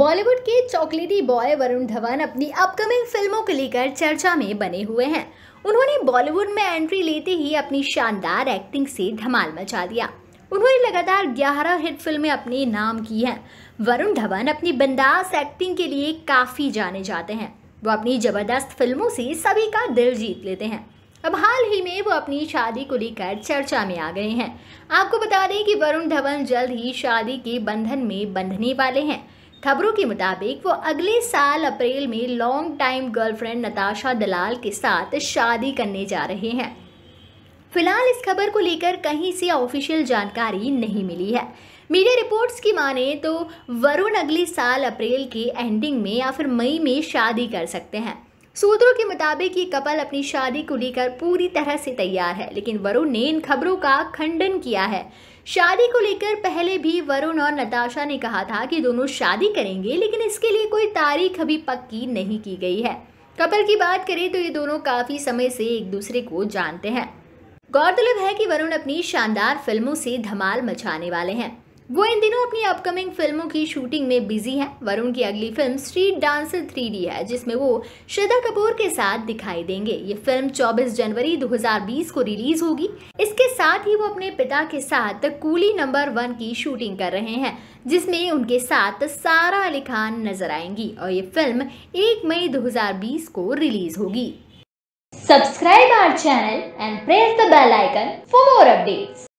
बॉलीवुड के चॉकलेटी बॉय वरुण धवन अपनी अपकमिंग फिल्मों को लेकर चर्चा में बने हुए हैं उन्होंने बॉलीवुड में एंट्री लेते ही अपनी शानदार एक्टिंग से धमाल मचा दिया उन्होंने लगातार 11 हिट फिल्में अपने नाम की हैं वरुण धवन अपनी बिंदास एक्टिंग के लिए काफ़ी जाने जाते हैं वो अपनी ज़बरदस्त फिल्मों से सभी का दिल जीत लेते हैं अब हाल ही में वो अपनी शादी को लेकर चर्चा में आ गए हैं आपको बता दें कि वरुण धवन जल्द ही शादी के बंधन में बंधने वाले हैं खबरों के मुताबिक वो अगले साल अप्रैल में long time girlfriend Natasha Dalal के साथ शादी करने जा रहे हैं फिलहाल इस खबर को लेकर कहीं से ऑफिशियल जानकारी नहीं मिली है मीडिया रिपोर्ट्स की माने तो वरुण अगले साल अप्रैल के एंडिंग में या फिर मई में शादी कर सकते हैं सूत्रों के मुताबिक ये कपल अपनी शादी को लेकर पूरी तरह से तैयार है लेकिन वरुण ने इन खबरों का खंडन किया है शादी को लेकर पहले भी वरुण और नताशा ने कहा था कि दोनों शादी करेंगे लेकिन इसके लिए कोई तारीख अभी पक्की नहीं की गई है कपल की बात करें तो ये दोनों काफ़ी समय से एक दूसरे को जानते हैं गौरतलब है कि वरुण अपनी शानदार फिल्मों से धमाल मचाने वाले हैं वो इन दिनों अपनी अपकमिंग फिल्मों की शूटिंग में बिजी हैं वरुण की अगली फिल्म स्ट्रीट डांसर थ्री है जिसमें वो श्रद्धा कपूर के साथ दिखाई देंगे ये फिल्म 24 जनवरी 2020 को रिलीज होगी इसके साथ ही वो अपने पिता के साथ कूली नंबर वन की शूटिंग कर रहे हैं जिसमें उनके साथ सारा अली खान नजर आएंगी और ये फिल्म एक मई दो को रिलीज होगी subscribe our channel and press the bell icon for more updates